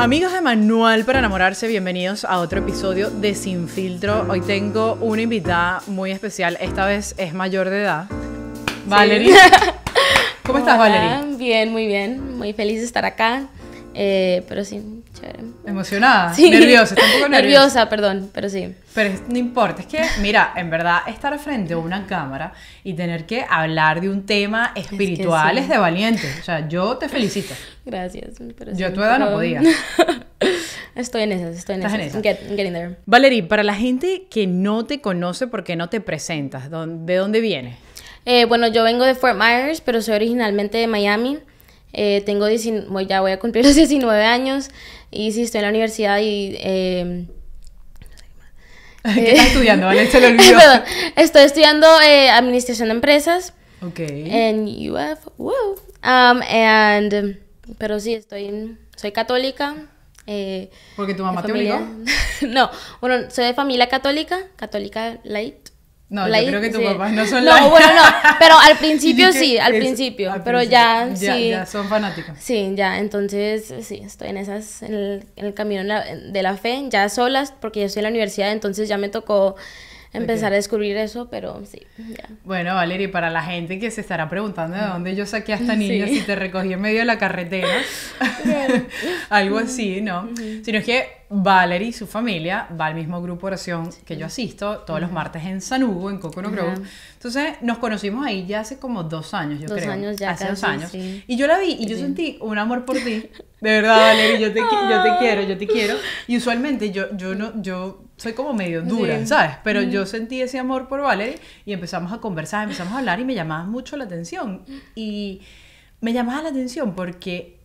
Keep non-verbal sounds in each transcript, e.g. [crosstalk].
Amigos de Manual para enamorarse, bienvenidos a otro episodio de Sin Filtro. Hoy tengo una invitada muy especial, esta vez es mayor de edad. Valeria. [laughs] ¿Cómo estás, Bien, muy bien, muy feliz de estar acá. Eh, pero sí, Emocionada, [laughs] nerviosa, nerviosa. perdón, pero sí. Pero no importa, es que, mira, en verdad, estar frente a una cámara y tener que hablar de un tema espiritual es, de valiente. O sea, yo te felicito. Gracias. yo a tu edad no podía. [laughs] estoy en eso, estoy en eso. getting there. Valerie, para la gente que no te conoce porque no te presentas, ¿de dónde vienes? Eh, bueno, yo vengo de Fort Myers, pero soy originalmente de Miami. Eh, tengo ya voy a cumplir los 19 años. Y sí, estoy en la universidad y... Em, [laughs] eh, ¿Qué estás estudiando? Vale, se lo [laughs] olvidó. Perdón, estoy estudiando eh, Administración de Empresas. Ok. En UF. Wow. Um, and, pero sí, estoy... Soy católica. Eh, Porque tu mamá te obligó. [laughs] no, bueno, soy de familia católica, católica light. No, yo creo que tus papás no son No, [laughs] bueno, no, pero al principio sí, al principio, pero Ya, sí. Ya son fanáticas. Sí, ya, entonces sí, estoy en esas, el, en el camino de la fe, ya solas, porque yo estoy en la universidad, entonces ya me tocó empezar a descubrir eso, pero sí. ya. Bueno, Valeria, para la gente que se estará preguntando de dónde yo saqué a esta [laughs] niña si te recogí en medio de la carretera, [laughs] algo así, ¿no? Sino es que Valerie y su familia va al mismo grupo oración que yo asisto todos los martes en San Hugo, en Cocono Grove. Entonces nos conocimos ahí ya hace como dos años, yo dos creo. Años ya hace casi, dos años. Y yo la vi y yo sentí un amor por ti. De verdad, Valerie, yo te, yo te quiero, yo te quiero. Y usualmente yo, yo, no, yo soy como medio dura, ¿sabes? Pero mm. yo sentí ese amor por Valerie y empezamos a conversar, empezamos a hablar y me llamaba mucho la atención. Y me llamaba la atención porque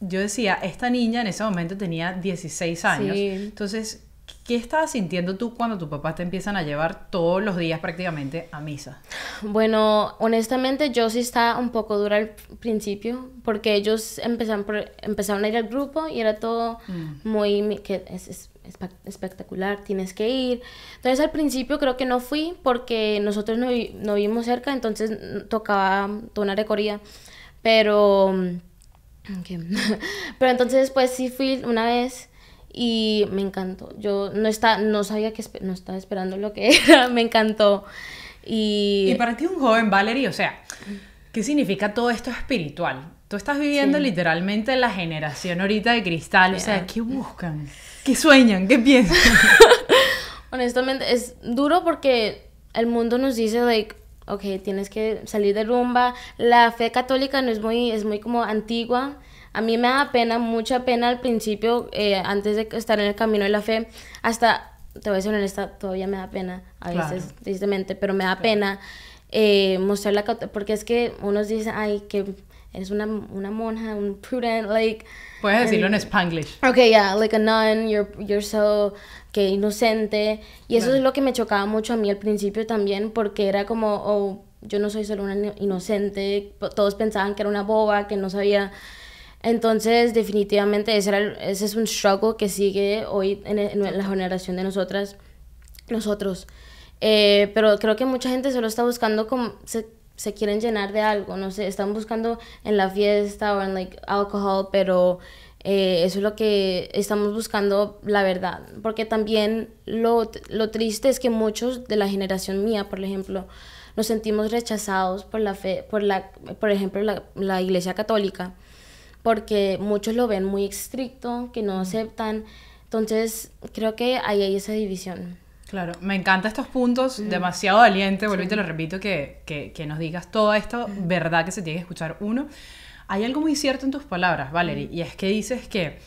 yo decía, esta niña en ese momento tenía 16 años. Entonces, ¿qué estabas sintiendo tú cuando tus papás te empiezan a llevar todos los días prácticamente a misa? Bueno, honestamente yo sí estaba un poco dura al principio porque ellos empezaron, por, empezaron a ir al grupo y era todo mm. muy... que espectacular, tienes que ir. Entonces al principio creo que no fui porque nosotros no, no vivimos cerca, entonces mm, tocaba donar Corea pero... Mm, [laughs] pero entonces pues sí fui una vez y me encantó. Yo no, está, no sabía que no estaba esperando lo que [laughs] me encantó. Y... para ti un joven, Valerie, o sea, ¿qué significa todo esto espiritual? Tú estás viviendo literalmente la generación ahorita de cristal. O sea, ¿qué buscan? ¿Qué sueñan? ¿Qué piensan? [laughs] Honestamente, es duro porque el mundo nos dice, like, ok, tienes que salir de rumba. La fe católica no es muy, es muy como antigua. A mí me da pena, mucha pena al principio, eh, antes de estar en el camino de la fe. Hasta, te voy a ser honesta, todavía me da pena, a veces, tristemente, pero me da pena eh, mostrar la... Porque es que unos dicen, ay, que Eres una, una monja, un prudent, like... Puedes decirlo en spanglish. Ok, yeah, like a nun, you're, you're so que inocente. Y eso es lo que me chocaba mucho a mí al principio también, porque era como, oh, yo no soy solo una inocente, todos pensaban que era una boba, que no sabía... Entonces, definitivamente, ese, es un struggle que sigue hoy en, e, la generación de nosotras, nosotros. Eh, pero creo que mucha gente solo está buscando como, se quieren llenar de algo, no sé, están buscando en la fiesta o en like alcohol, pero eh, eso es lo que estamos buscando, la verdad. Porque también lo, triste es que muchos de la generación mía, por ejemplo, nos sentimos rechazados por la fe, por la, por ejemplo, la, la iglesia católica, porque muchos lo ven muy estricto, que no aceptan. Entonces, creo que ahí hay esa división. Claro, me encantan estos puntos, demasiado valiente, vuelvo y te lo repito, que, que, nos digas todo esto, verdad que se tiene que escuchar. Uno, hay algo muy cierto en tus palabras, Valerie, mm. y es que dices que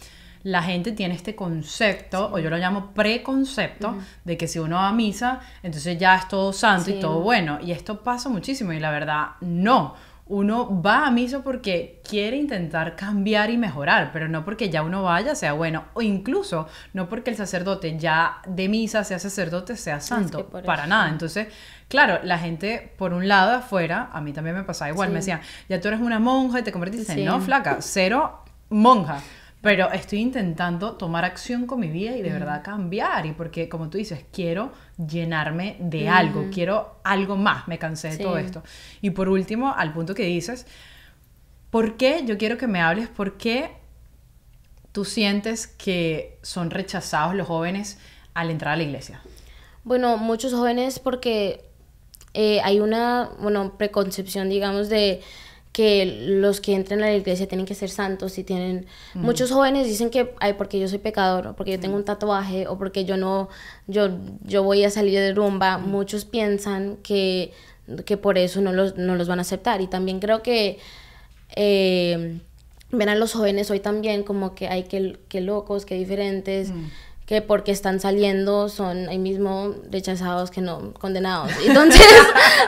la gente tiene este concepto, o yo lo llamo preconcepto, de que si uno va a misa, entonces ya es todo santo y todo bueno. Y esto pasa muchísimo, y la verdad, no uno va a misa porque quiere intentar cambiar y mejorar, pero no porque ya uno vaya sea bueno, o incluso no porque el sacerdote ya de misa sea sacerdote, sea santo, para nada. Entonces, claro, la gente por un lado afuera, a mí también me pasaba igual, me decían, ya tú eres una monja y te convertiste, en, no, flaca, cero monja. Pero estoy intentando tomar acción con mi vida y de verdad cambiar. Y porque, como tú dices, quiero llenarme de algo, quiero algo más. Me cansé de todo esto. Y por último, al punto que dices, ¿por qué? Yo quiero que me hables, ¿por qué tú sientes que son rechazados los jóvenes al entrar a la iglesia? Bueno, muchos jóvenes porque eh, hay una, bueno, preconcepción, digamos, de que los que entren a la iglesia tienen que ser santos y tienen... Mm. Muchos jóvenes dicen que, ay, porque yo soy pecador, o porque yo tengo mm. un tatuaje, o porque yo no, yo, yo voy a salir de rumba. Mm. Muchos piensan que, que por eso no los, no los van a aceptar. Y también creo que eh, ven a los jóvenes hoy también como que hay que, que locos, que diferentes que porque están saliendo son ahí mismo rechazados que no condenados. Entonces,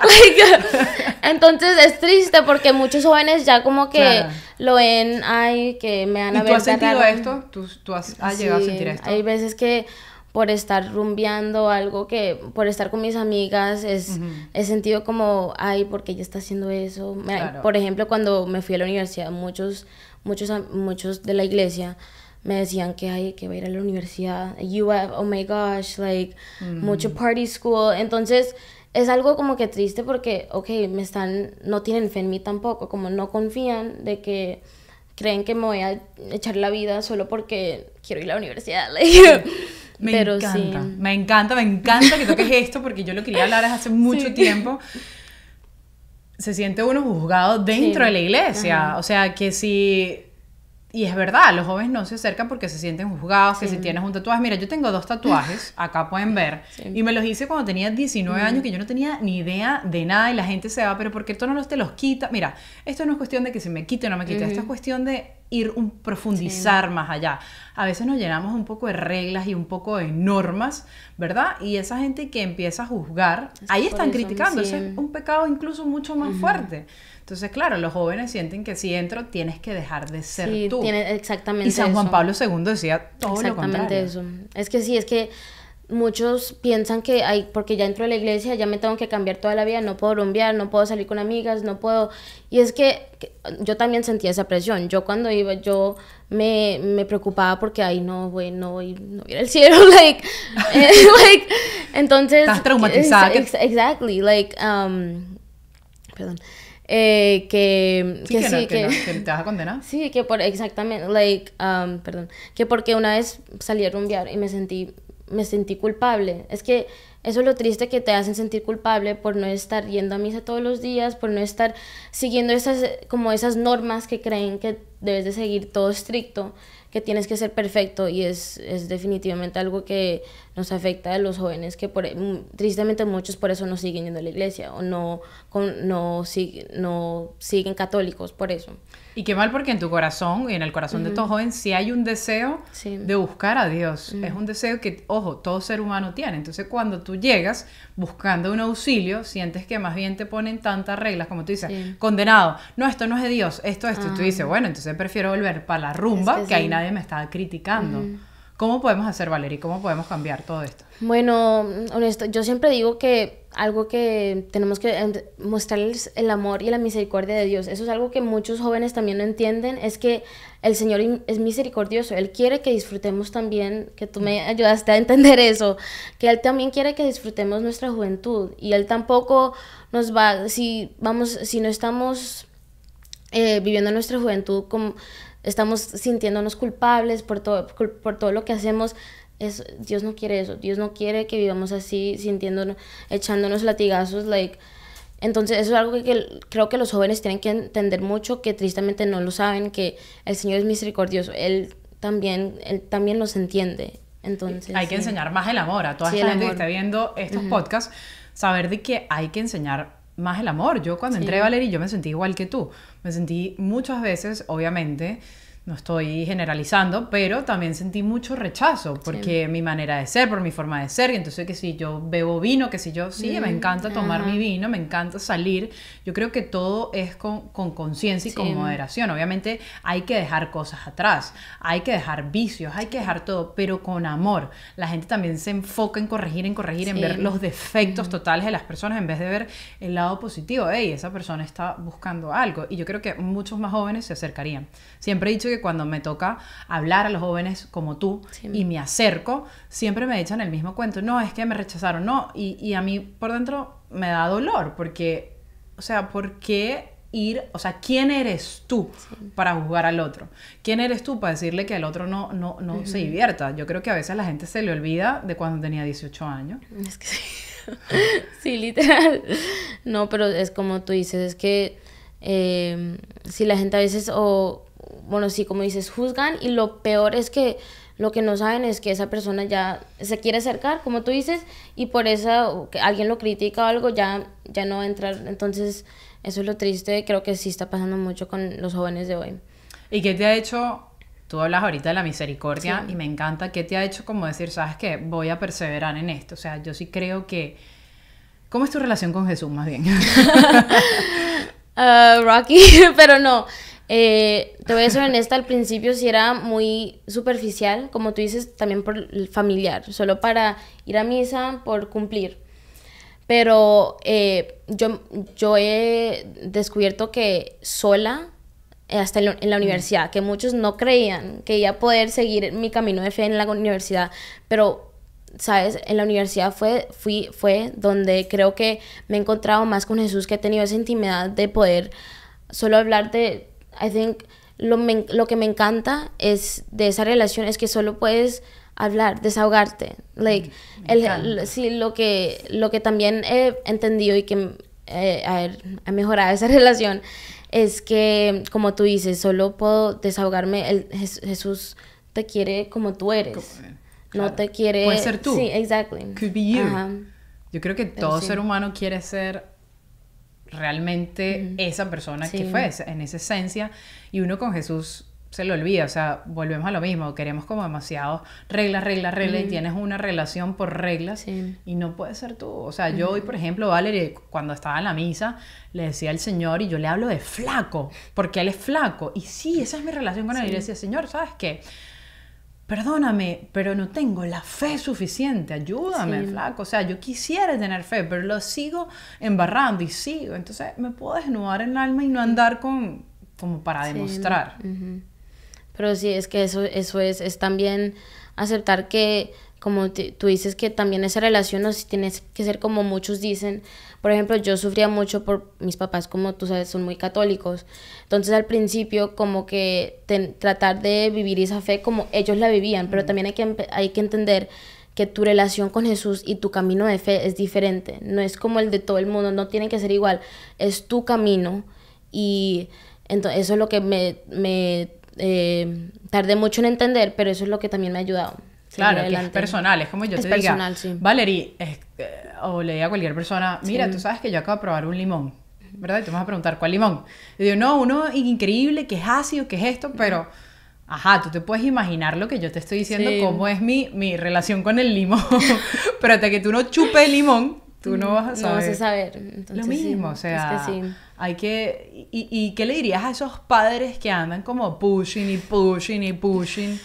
[laughs] entonces es triste porque muchos jóvenes ya como que lo ven, ay, que me han a ¿Y ¿Tú has sentido esto? ¿Tú, has, llegado a sentir esto? Hay veces que por estar rumbeando algo que por estar con mis amigas es he sentido como ay porque ella está haciendo eso por ejemplo cuando me fui a la universidad muchos muchos muchos de la iglesia me decían que hay que va a ir a la universidad, UF, oh my gosh, like, mm. mucho party school. Entonces, es algo como que triste porque, ok, me están, no tienen fe en mí tampoco, como no confían de que creen que me voy a echar la vida solo porque quiero ir a la universidad. [laughs] Me encanta, me encanta, me encanta que toques esto porque yo lo quería hablar hace [laughs] mucho tiempo se siente uno juzgado dentro de la iglesia. O sea, que si y es verdad, los jóvenes no se acercan porque se sienten juzgados, que si tienes un tatuaje, mira, yo tengo dos tatuajes, [laughs] acá pueden ver, y me los hice cuando tenía 19 mm. años, que yo no tenía ni idea de nada, y la gente se va, pero porque tú no te los quita, mira, esto no es cuestión de que se me quite o no me quite, esta esto es cuestión de ir un profundizar más allá. A veces nos llenamos un poco de reglas y un poco de normas, ¿verdad? Y esa gente que empieza a juzgar, ahí están criticando, es un pecado incluso mucho más fuerte. Entonces, claro, los jóvenes sienten que si entro tienes que dejar de ser sí, tú. exactamente. Y San Juan Pablo II decía todo lo contrario. Exactamente eso. Es que sí, es que muchos piensan que hay, porque ya entro a la iglesia, ya me tengo que cambiar toda la vida, no puedo rumbear, no puedo salir con amigas, no puedo. Y es que, yo también sentía esa presión. Yo cuando iba, yo me, me preocupaba porque ahí no voy, no voy, no voy al cielo, [laughs] [laughs] eh, like, entonces. Estás traumatizada. exactly, like, um, perdón, eh, que, que, que, te vas a condenar. [laughs] Sí, que por, exactamente, like, um, perdón, que porque una vez salí a rumbear y me sentí, me sentí culpable. Es que eso es lo triste que te hacen sentir culpable por no estar yendo a misa todos los días, por no estar siguiendo esas, como esas normas que creen que debes de seguir todo estricto que tienes que ser perfecto y es, es definitivamente algo que nos afecta a los jóvenes que por, mm, tristemente muchos por eso no siguen yendo a la iglesia o no, no, no siguen católicos por eso. Y qué mal porque en tu corazón y en el corazón de todo joven sí hay un deseo de buscar a Dios. Es un deseo que, ojo, todo ser humano tiene. Entonces cuando tú llegas buscando un auxilio, sientes que más bien te ponen tantas reglas, como tú dices, condenado, no, esto no es de Dios, esto, esto. Y tú ah. dices, bueno, entonces prefiero volver para la rumba, que, ahí nadie me está criticando. ¿Cómo podemos hacer, Valeria? ¿Cómo podemos cambiar todo esto? Bueno, honesto, yo siempre digo que algo que tenemos que mostrarles el amor y la misericordia de Dios. Eso es algo que muchos jóvenes también no entienden, es que el Señor es misericordioso. Él quiere que disfrutemos también, que tú me ayudaste a entender eso, que Él también quiere que disfrutemos nuestra juventud. Y Él tampoco nos va, si vamos, si no estamos eh, viviendo nuestra juventud como estamos sintiéndonos culpables por todo, por todo lo que hacemos. Es, Dios no quiere eso, Dios no quiere que vivamos así, sintiéndonos, echándonos latigazos, like... Entonces eso es algo que, creo que los jóvenes tienen que entender mucho, que tristemente no lo saben, que el Señor es misericordioso, Él también, él también los entiende. Entonces, hay que enseñar más el amor a toda la gente que está viendo estos podcasts, saber de que hay que enseñar más el amor. Yo cuando entré Valeria, yo me sentí igual que tú. Me sentí muchas veces, obviamente, no estoy generalizando, pero también sentí mucho rechazo porque mi manera de ser, por mi forma de ser, y entonces que si yo bebo vino, que si yo sí, me mm, encanta tomar mi vino, me encanta salir, yo creo que todo es con conciencia y con moderación. Obviamente hay que dejar cosas atrás, hay que dejar vicios, hay que dejar todo, pero con amor. La gente también se enfoca en corregir, en corregir, en ver los defectos mm. totales de las personas en vez de ver el lado positivo. Hey, esa persona está buscando algo. Y yo creo que muchos más jóvenes se acercarían. Siempre he dicho que cuando me toca hablar a los jóvenes como tú y me acerco, siempre me echan el mismo cuento. No, es que me rechazaron, no. Y, a mí por dentro me da dolor porque, o sea, ¿por qué ir, o sea, ¿quién eres tú para juzgar al otro? ¿Quién eres tú para decirle que el otro no, no, no se divierta? Yo creo que a veces la gente se le olvida de cuando tenía 18 años. Es que sí. [laughs] sí, literal. No, pero es como tú dices, es que eh, si la gente a veces o bueno, sí, como dices, juzgan y lo peor es que lo que no saben es que esa persona ya se quiere acercar, como tú dices, y por eso que alguien lo critica o algo, ya, ya no va a entrar. Entonces, eso es lo triste, creo que sí está pasando mucho con los jóvenes de hoy. ¿Y qué te ha hecho? Tú hablas ahorita de la misericordia y me encanta. ¿Qué te ha hecho como decir, sabes que voy a perseverar en esto? O sea, yo sí creo que... ¿Cómo es tu relación con Jesús más bien? [laughs] Uh, Rocky, [laughs] pero no. Eh, te voy a ser honesta, al principio sí era muy superficial, como tú dices, también por familiar, solo para ir a misa, por cumplir. Pero eh, yo, yo he descubierto que sola, eh, hasta en, la universidad, que muchos no creían que iba a poder seguir mi camino de fe en la universidad, pero ¿sabes? En la universidad fue, fui, fue donde creo que me he encontrado más con Jesús, que he tenido esa intimidad de poder solo hablar de I think lo, lo, que me encanta es de esa relación es que solo puedes hablar, desahogarte. Like, mm, el, lo que, lo que también he entendido y que ha eh, mejorado esa [laughs] relación es que, como tú dices, solo puedo desahogarme. El, Jesús te quiere como tú eres. Eh, no te quiere... ser tú. Sí, exactly. Could be you. Yo creo que todo ser humano quiere ser realmente esa persona que fue, en esa esencia. Y uno con Jesús se lo olvida, o sea, volvemos a lo mismo, queremos como demasiado reglas, reglas, reglas, y tienes una relación por reglas y no puede ser tú. O sea, yo hoy, por ejemplo, Valerie, cuando estaba en la misa, le decía al Señor y yo le hablo de flaco, porque Él es flaco. Y sí, esa es mi relación con él. Y le decía, Señor, ¿sabes qué? perdóname, pero no tengo la fe suficiente, ayúdame, flaco. O sea, yo quisiera tener fe, pero lo sigo embarrando y sigo. Entonces me puedo desnudar el alma y no andar con, como para demostrar. Pero sí, es que eso, eso es también aceptar que como tú dices que también esa relación, no si tienes que ser como muchos dicen, por ejemplo, yo sufría mucho por mis papás, como tú sabes, son muy católicos. Entonces al principio como que tratar de vivir esa fe como ellos la vivían, pero también hay que, hay que entender que tu relación con Jesús y tu camino de fe es diferente, no es como el de todo el mundo, no tiene que ser igual, es tu camino y entonces, eso es lo que me, eh, tardé mucho en entender, pero eso es lo que también me ha ayudado. Claro, que es personal, es como yo es te personal, sí. Valerie, o le diga a cualquier persona, mira, tú sabes que yo acabo de probar un limón, ¿verdad? Y tú me vas a preguntar, ¿cuál limón? Y digo, no, uno increíble, que es ácido, que es esto, pero, ajá, tú te puedes imaginar lo que yo te estoy diciendo, cómo es mi, mi relación con el limón, [laughs] pero hasta que tú no chupes limón, tú no vas a saber. No vas a saber. lo mismo, o sea, hay que... y, qué le dirías a esos padres que andan como pushing y pushing y pushing?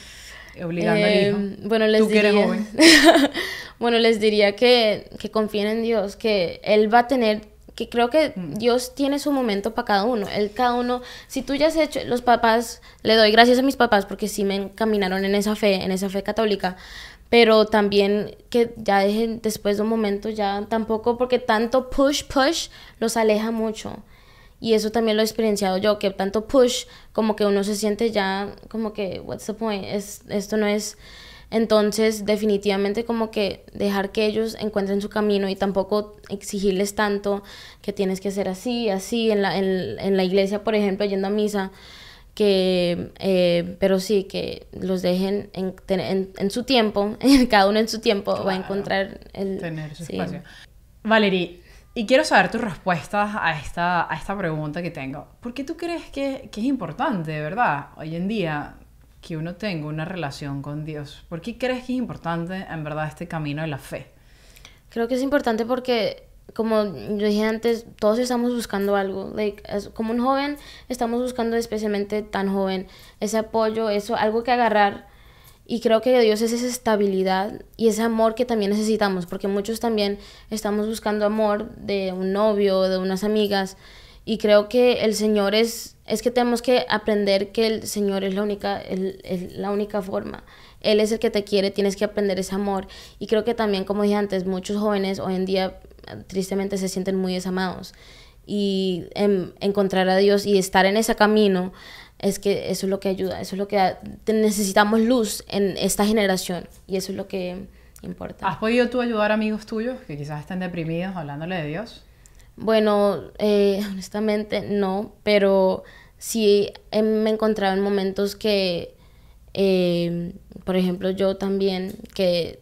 obligando hijo. Em, bueno, les diría, que [laughs] bueno, les diría que, que confíen en Dios, que Él va a tener que creo que mm. Dios tiene su momento para cada uno. Él cada uno, si tú ya has hecho, los papás, le doy gracias a mis papás porque sí me encaminaron en esa fe, en esa fe católica, pero también que ya dejen después de un momento ya tampoco porque tanto push push los aleja mucho. Y eso también lo he experienciado yo, que tanto push como que uno se siente ya como que, what's the point, es, esto no es... Entonces, definitivamente como que dejar que ellos encuentren su camino y tampoco exigirles tanto que tienes que ser así, así, en la, en, la iglesia, por ejemplo, yendo a misa, que, eh, pero sí, que los dejen en, en, su tiempo, [laughs] cada uno en su tiempo va a encontrar el... Tener su espacio. Valerie, y quiero saber tus respuestas a esta, a esta pregunta que tengo. ¿Por qué tú crees que, es importante, de verdad, hoy en día, que uno tenga una relación con Dios? ¿Por qué crees que es importante, en verdad, este camino de la fe? Creo que es importante porque como yo dije antes, todos estamos buscando algo. Like, como un joven, estamos buscando, especialmente tan joven, ese apoyo, eso, algo que agarrar y creo que Dios es esa estabilidad y ese amor que también necesitamos, porque muchos también estamos buscando amor de un novio, de unas amigas, y creo que el Señor es, es que tenemos que aprender que el Señor es la única, la única forma. Él es el que te quiere, tienes que aprender ese amor. Y creo que también, como dije antes, muchos jóvenes hoy en día tristemente se sienten muy desamados. Y em, encontrar a Dios y estar en ese camino es que eso es lo que ayuda, eso es lo que necesitamos luz en esta generación y eso es lo que importa. ¿Has podido tú ayudar a amigos tuyos que quizás estén deprimidos hablándole de Dios? Bueno, eh, honestamente no, pero sí me me encontrado en momentos que, eh, por ejemplo, yo también, que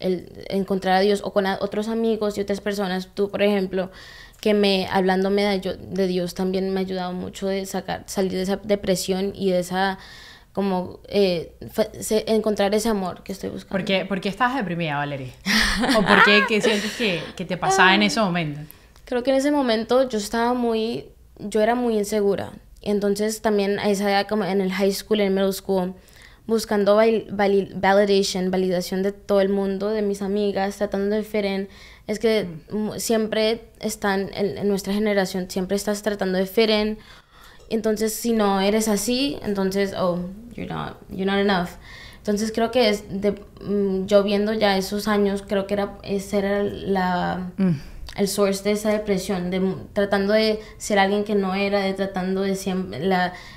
encontrar a Dios o con otros amigos y otras personas, tú, por ejemplo, que me, hablándome de, de, Dios también me ha ayudado mucho de sacar, salir de esa depresión y de esa como eh, encontrar ese amor que estoy buscando. ¿Por qué, estabas deprimida, valerie ¿O por qué, sientes que, te pasaba en ah. ese momento? Creo que en ese momento yo estaba muy, yo era muy insegura. Entonces también a esa como en el high school, en el middle school, buscando validation, validación de todo el mundo, de mis amigas, tratando de diferente es que mm. siempre están, en, nuestra generación, siempre estás tratando de fit Entonces, si no eres así, entonces, oh, you're not, you're not enough. Entonces, creo que es de, mm, yo viendo ya esos años, creo que era, esa era la... Mm el source de esa depresión, de tratando de ser alguien que no era, de tratando de siempre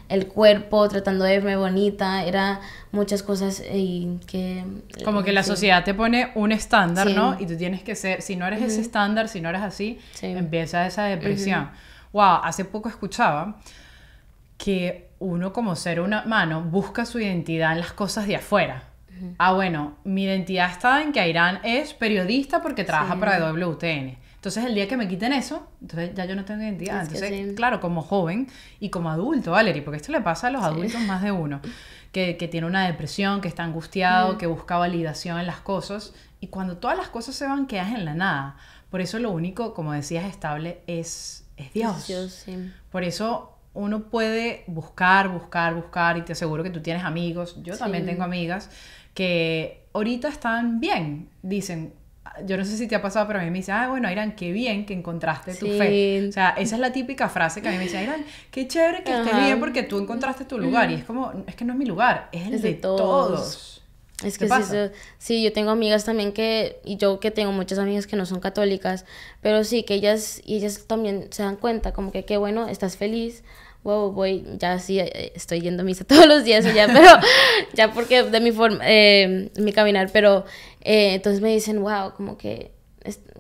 el cuerpo, tratando de verme bonita, era muchas cosas eh, y que... Como que la sociedad te pone un estándar, ¿no? Y tú tienes que ser, si no eres ese estándar, si no eres así, empieza esa depresión. Wow, hace poco escuchaba que uno como ser humano busca su identidad en las cosas de afuera. Ah, bueno, mi identidad está en que Irán es periodista porque trabaja para WTN entonces, el día que me quiten eso, entonces ya yo no tengo identidad. entonces, claro, como joven y como adulto, Valerie, porque esto le pasa a los adultos más de uno, que, que, tiene una depresión, que está angustiado, mm. que busca validación en las cosas. Y cuando todas las cosas se van, quedas en la nada. Por eso lo único, como decías, estable es, es Dios. Por eso uno puede buscar, buscar, buscar, y te aseguro que tú tienes amigos, yo también tengo amigas, que ahorita están bien, dicen, yo no sé si te ha pasado, pero a mí me dice, ah, bueno, Irán, qué bien que encontraste tu fe. O sea, esa es la típica frase que a mí me dice, Irán, qué chévere que estés bien porque tú encontraste tu lugar. Y es como, es que no es mi lugar, es el de, todos. Es que sí, yo, tengo amigas también que, y yo que tengo muchas amigas que no son católicas, pero sí, que ellas, y ellas también se dan cuenta, como que qué bueno, estás feliz, wow, voy, ya sí, eh, estoy yendo a misa [laughs] todos los días ya, pero [laughs] ya porque de mi forma, eh, mi caminar, pero eh, entonces me dicen, wow, como que,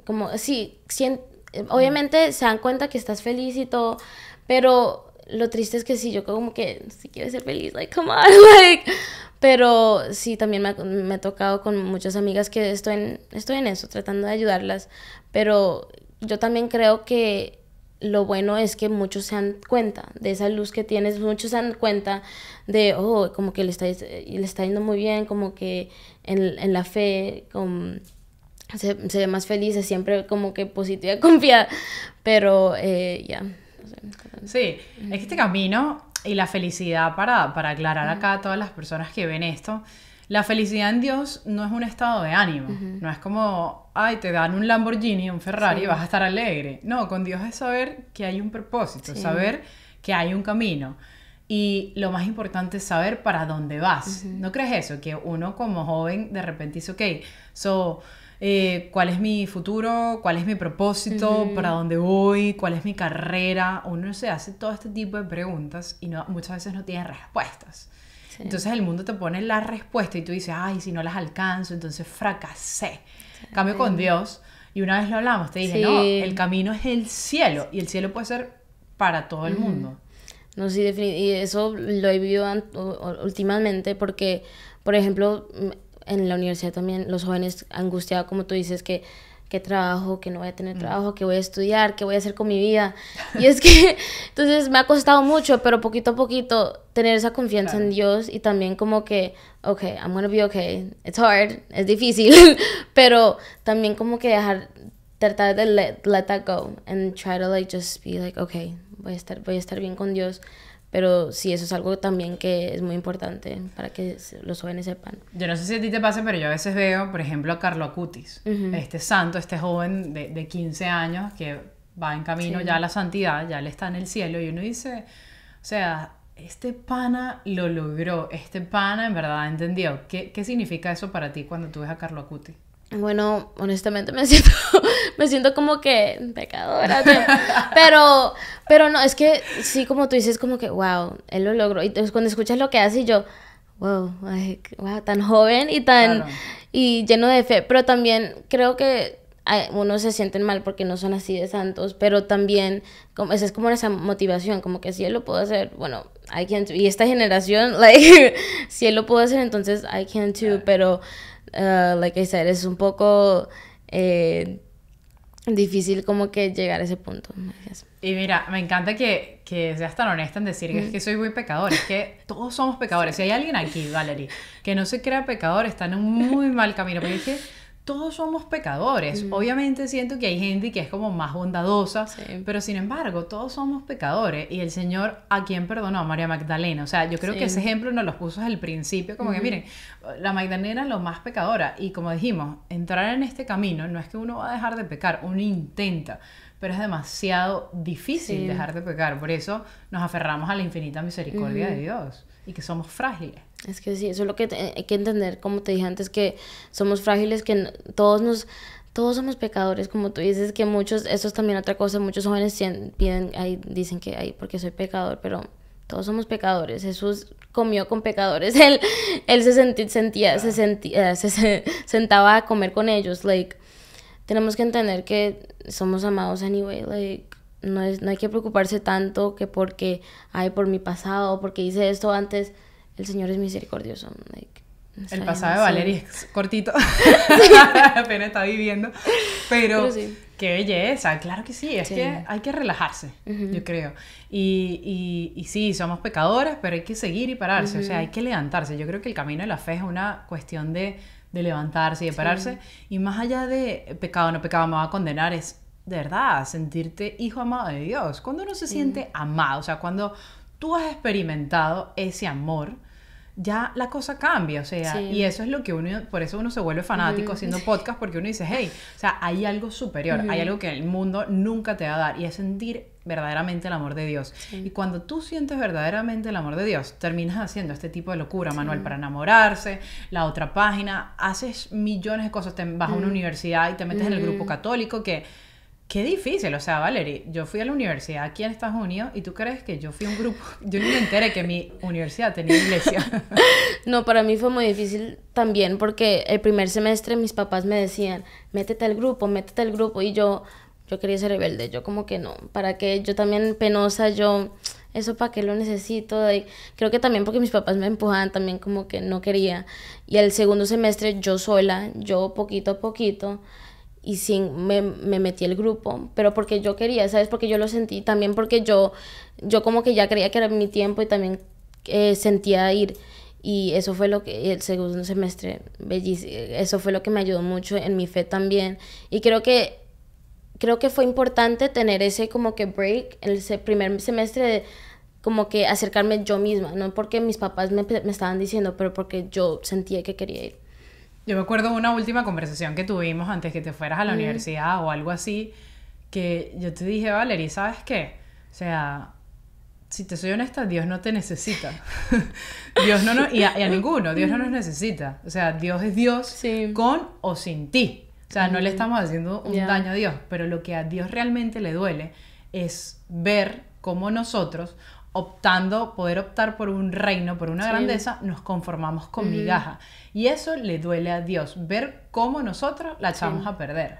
como, sí, obviamente se dan cuenta que estás feliz y todo, pero lo triste es que sí, yo como que si quiero ser feliz, like, come on, [laughs] like. Pero sí, también me, me, he tocado con muchas amigas que estoy en, estoy en eso, tratando de ayudarlas. Pero yo también creo que lo bueno es que muchos se dan cuenta de esa luz que tienes, muchos se dan cuenta de, oh, como que le está, le está yendo muy bien, como que en, la fe como, se, ve más feliz, es siempre como que positiva, [laughs] confiada, pero eh, ya. Sí, es que este camino y la felicidad, para, para aclarar acá a todas las personas que ven esto, la felicidad en Dios no es un estado de ánimo, no es como, ay, te dan un Lamborghini, un Ferrari, y vas a estar alegre. No, con Dios es saber que hay un propósito, saber que hay un camino. Y lo más importante es saber para dónde vas. ¿No crees eso? Que uno como joven de repente dice, ok, so, eh, ¿cuál es mi futuro? ¿Cuál es mi propósito? ¿Para dónde voy? ¿Cuál es mi carrera? Uno se hace todo este tipo de preguntas y muchas veces no tiene respuestas. Entonces el mundo te pone la respuesta y tú dices, ay, si no las alcanzo, entonces fracasé. Cambio con Dios. Y una vez lo hablamos, te dije, no, el camino es el cielo y el cielo puede ser para todo el mundo. No, sí, definitivamente. Y eso lo he vivido últimamente porque, por ejemplo, en la universidad también los jóvenes angustiados, como tú dices, que qué trabajo, que no voy a tener mm. trabajo, que voy a estudiar, qué voy a hacer con mi vida. Y es que, [laughs] entonces me ha costado mucho, pero poquito a poquito tener esa confianza en Dios y también como que, ok, I'm gonna be okay, it's hard, es difícil, [laughs] pero también como que dejar tratar de let, let that go and try to like just be like, okay, voy a estar, voy a estar bien con Dios. Pero sí, eso es algo también que es muy importante para que los jóvenes sepan. Yo no sé si a ti te pasa, pero yo a veces veo, por ejemplo, a Carlo Acutis, este santo, este joven de, de, 15 años que va en camino ya a la santidad, ya le está en el cielo, y uno dice, o sea, este pana lo logró, este pana en verdad entendió. ¿Qué, qué significa eso para ti cuando tú ves a Carlo Acutis? Bueno, honestamente me [laughs] siento, me siento como que pecadora, pero, pero no, es que sí, como tú dices, como que, wow, él lo logró. Y entonces cuando escuchas lo que hace, y yo, wow, tan joven y tan, y lleno de fe. Pero también creo que unos se sienten mal porque no son así de santos, pero también esa es como esa motivación, como que si él lo puede hacer, bueno, I can Y esta generación, [laughs] like, si él lo puede hacer, entonces I can too, pero Ah, like I said, es un poco eh, difícil como que llegar a ese punto. Y mira, me encanta que, que seas tan honesta en decir que es mm. que soy muy pecador, es que todos somos pecadores. Si hay alguien aquí, Valerie, que no se crea pecador, está en un muy mal camino, porque es que todos somos pecadores. Mm. Obviamente siento que hay gente que es como más bondadosa, pero sin embargo, todos somos pecadores. Y el Señor, ¿a quién perdonó? A María Magdalena. O sea, yo creo que ese ejemplo nos lo puso el principio, como que miren, la Magdalena es lo más pecadora. Y como dijimos, entrar en este camino no es que uno va a dejar de pecar, uno intenta pero es demasiado difícil dejar de pecar. Por eso nos aferramos a la infinita misericordia de Dios y que somos frágiles. Es que sí, eso es lo que eh, hay que entender, como te dije antes, que somos frágiles, que todos nos... Todos somos pecadores, como tú dices, que muchos, eso es también otra cosa, muchos jóvenes ahí, dicen que ahí porque soy pecador, pero todos somos pecadores. Jesús comió con pecadores. [laughs] Él, él se sentía, se, sentía eh, se, sentaba a comer con ellos. Like, tenemos que entender que somos amados anyway. Like, no, no hay que preocuparse tanto que porque, hay por mi pasado, porque hice esto antes, el Señor es misericordioso. el pasado de Valeria es [laughs] cortito, apenas está viviendo, pero, qué belleza, claro que sí, es que hay que relajarse, yo creo. Y, y, sí, somos pecadoras, pero hay que seguir y pararse, o sea, hay que levantarse. Yo creo que el camino de la fe es una cuestión de, de levantarse y de pararse, y más allá de pecado no pecado, me va a condenar, es de verdad, sentirte hijo amado de Dios. Cuando uno se siente amado, o sea, cuando tú has experimentado ese amor, ya la cosa cambia, o sea, y eso es lo que uno, por eso uno se vuelve fanático haciendo podcast, porque uno dice, hey, o sea, hay algo superior, hay algo que el mundo nunca te va a dar, y es sentir verdaderamente el amor de Dios. Y cuando tú sientes verdaderamente el amor de Dios, terminas haciendo este tipo de locura, Manuel, para enamorarse, la otra página, haces millones de cosas, te vas a una universidad y te metes en el grupo católico que Qué difícil, o sea, Valerie, yo fui a la universidad aquí en Estados Unidos y tú crees que yo fui a un grupo, [laughs] yo ni me enteré que mi universidad tenía iglesia. [laughs] No, para mí fue muy difícil también porque el primer semestre mis papás me decían, métete al grupo, métete al grupo y yo, yo quería ser rebelde, yo como que no, para qué? yo también penosa, yo, eso para qué lo necesito, creo que también porque mis papás me empujaban también como que no quería y el segundo semestre yo sola, yo poquito a poquito y sin me, me, metí el grupo, pero porque yo quería, ¿sabes? Porque yo lo sentí, también porque yo, yo como que ya creía que era mi tiempo y también eh, sentía ir. Y eso fue lo que el segundo semestre, eso fue lo que me ayudó mucho en mi fe también. Y creo que creo que fue importante tener ese como que break, el primer semestre de como que acercarme yo misma, no porque mis papás me, me estaban diciendo, pero porque yo sentía que quería ir. Yo me acuerdo de una última conversación que tuvimos antes que te fueras a la universidad o algo así, que yo te dije, Valerie, ¿sabes qué? O sea, si te soy honesta, Dios no te necesita. [laughs] Dios no, nos, y, a, ninguno, Dios no nos necesita. O sea, Dios es Dios con o sin ti. O sea, no le estamos haciendo un daño a Dios, pero lo que a Dios realmente le duele es ver cómo nosotros optando, poder optar por un reino, por una grandeza, nos conformamos con migaja. Y eso le duele a Dios, ver cómo nosotros la echamos a perder.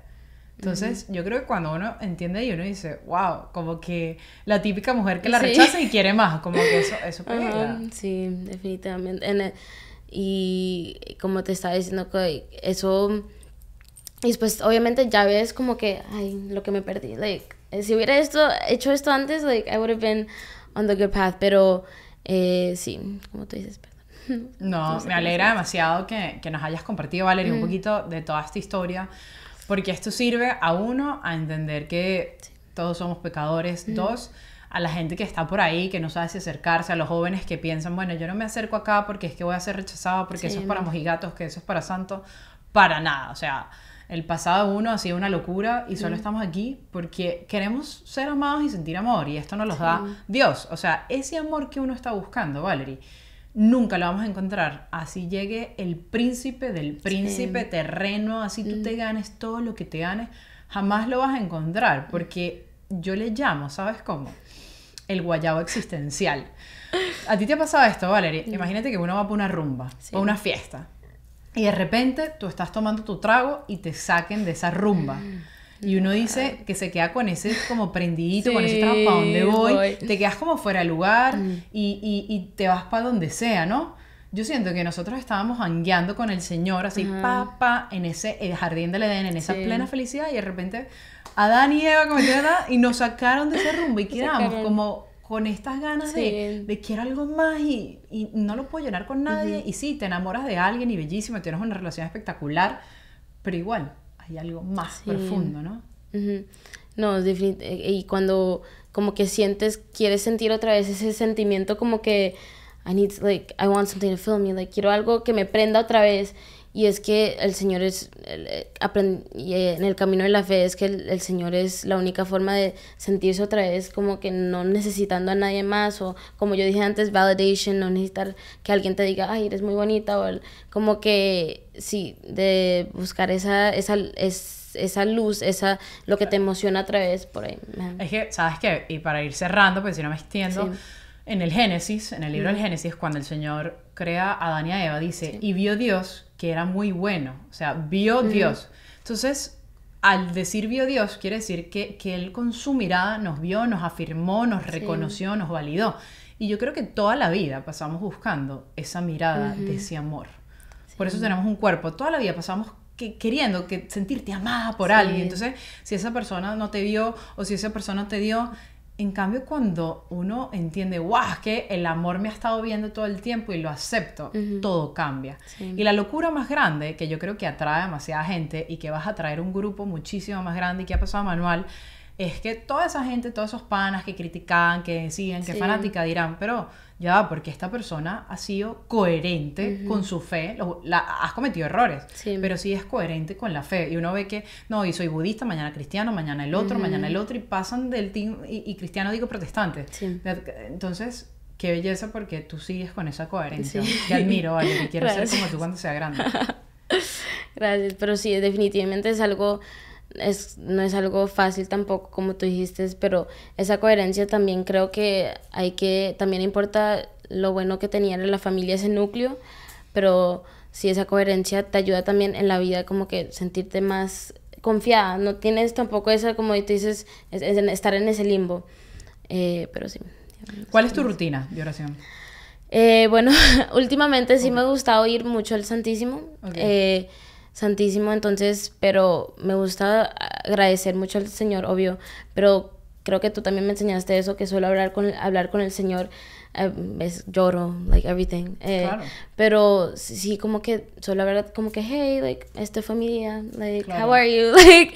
Entonces, yo creo que cuando uno entiende y uno dice, wow, como que la típica mujer que la rechaza y quiere más, como que eso, eso pega. Sí, definitivamente. y como te estaba diciendo, que eso. Y después, pues, obviamente, ya ves como que, ay, lo que me perdí. Like, si hubiera esto, hecho esto antes, like, I would have been on the good path, pero eh, sí, como tú dices, perdón. No, me alegra demasiado que, nos hayas compartido, Valeria, un mm. poquito de toda esta historia, porque esto sirve a uno a entender que todos somos pecadores, mm. dos, a la gente que está por ahí, que no sabe si acercarse, a los jóvenes que piensan, bueno, yo no me acerco acá porque es que voy a ser rechazado, porque eso es para mojigatos, que eso es para santos, para nada, o sea, el pasado uno ha sido una locura y solo mm. estamos aquí porque queremos ser amados y sentir amor y esto nos lo da Dios. O sea, ese amor que uno está buscando, Valerie, nunca lo vamos a encontrar. Así llegue el príncipe del príncipe terreno, así tú mm. te ganes todo lo que te ganes, jamás lo vas a encontrar porque yo le llamo, ¿sabes cómo? El guayabo existencial. ¿A ti te ha pasado esto, Valerie? Mm. Imagínate que uno va para una rumba, o una fiesta y de repente tú estás tomando tu trago y te saquen de esa rumba. Mm. Y uno dice que se queda con ese como prendidito, con ese trago para donde voy? te quedas como fuera de lugar mm. y, te vas para donde sea, ¿no? Yo siento que nosotros estábamos hangueando con el Señor, así, papá, pa, en ese jardín del Edén, en esa plena felicidad, y de repente Adán y Eva cometieron y nos sacaron de ese rumbo y quedamos como con estas ganas de, quiero algo más y, no lo puedo llenar con nadie. Y sí, te enamoras de alguien y bellísimo, tienes una relación espectacular, pero igual hay algo más profundo, ¿no? No, eh, y cuando como que sientes, quieres sentir otra vez ese sentimiento como que I need, like, I want something to fill me, like, quiero algo que me prenda otra vez y es que el Señor es, eh, eh, en el camino de la fe es que el, Señor es la única forma de sentirse otra vez como que no necesitando a nadie más o como yo dije antes, validation, no necesitar que alguien te diga, ay, eres muy bonita o como que sí, de buscar esa, esa, es, esa luz, esa, lo que te emociona otra vez por ahí. Es que, ¿sabes qué? Y para ir cerrando, pues si no me extiendo. En el Génesis, en el libro del Génesis, cuando el Señor crea a Adán y a Eva, dice, y vio Dios que era muy bueno, o sea, vio mm. Dios. Entonces, al decir vio Dios, quiere decir que, Él con su mirada nos vio, nos afirmó, nos reconoció, nos validó. Y yo creo que toda la vida pasamos buscando esa mirada de ese amor. Por eso tenemos un cuerpo. Toda la vida pasamos queriendo que sentirte amada por alguien. Entonces, si esa persona no te vio o si esa persona te dio, en cambio, cuando uno entiende, guau, que el amor me ha estado viendo todo el tiempo y lo acepto, todo cambia. Y la locura más grande, que yo creo que atrae a demasiada gente y que vas a atraer un grupo muchísimo más grande y que ha pasado manual, es que toda esa gente, todos esos panas que criticaban, que decían, que fanática, dirán, pero ya, porque esta persona ha sido coherente con su fe, la, has cometido errores, pero sí es coherente con la fe. Y uno ve que, no, y soy budista, mañana cristiano, mañana el otro, mañana el otro, y pasan del team, y, cristiano digo protestante. Entonces, qué belleza porque tú sigues con esa coherencia. Te admiro, vale, que quiero ser [laughs] como tú cuando sea grande. [laughs] Gracias, pero sí, definitivamente es algo no es algo fácil tampoco, como tú dijiste, pero esa coherencia también creo que hay que, también importa lo bueno que tenía la familia ese núcleo, pero si esa coherencia te ayuda también en la vida como que sentirte más confiada, no tienes tampoco esa, como dices, estar en ese limbo, eh, pero sí. ¿Cuál es tu rutina de oración? Eh, bueno, [laughs] últimamente sí me ha gustado ir mucho al Santísimo. Eh, santísimo, entonces, pero me gusta agradecer mucho al Señor, obvio, pero creo que tú también me enseñaste eso, que suelo hablar con, hablar con el Señor, eh, Es lloro, like everything, eh, pero sí, como que suelo hablar como que, hey, like, este fue mi día, like, how are you, [laughs] like,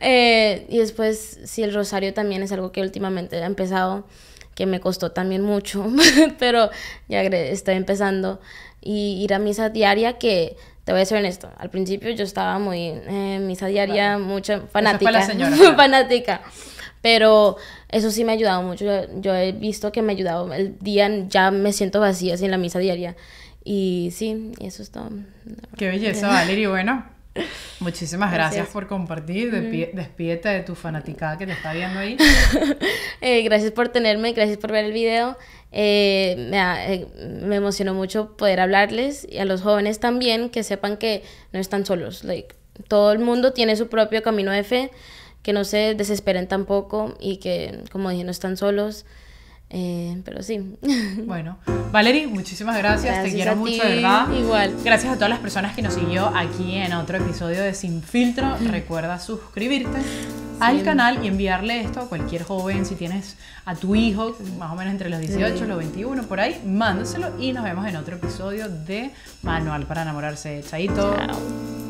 eh, y después, sí, el rosario también es algo que últimamente ha empezado, que me costó también mucho, [laughs] pero ya estoy empezando, y ir a misa diaria que te voy a ser honesto, al principio yo estaba muy en eh, misa diaria, mucha fanática, [laughs] fanática, pero eso sí me ha ayudado mucho, yo, he visto que me ha ayudado, el día ya me siento vacía sin la misa diaria y sí, eso es todo. Qué belleza, Valeria, bueno. Muchísimas gracias, por compartir. despídete de tu fanaticada que te está viendo ahí. [laughs] Eh, gracias por tenerme, gracias por ver el video. Eh, me, eh, me, emocionó mucho poder hablarles y a los jóvenes también que sepan que no están solos. Like, todo el mundo tiene su propio camino de fe, que no se desesperen tampoco y que, como dije, no están solos. Eh, pero sí. [laughs] Bueno, Valery, muchísimas gracias. Te quiero mucho, de ¿verdad? Igual. Gracias a todas las personas que nos siguió aquí en otro episodio de Sin Filtro. Recuerda suscribirte al canal y enviarle esto a cualquier joven. Si tienes a tu hijo, más o menos entre los 18 los 21, por ahí, mándaselo y nos vemos en otro episodio de Manual para enamorarse. Chaito. Chao.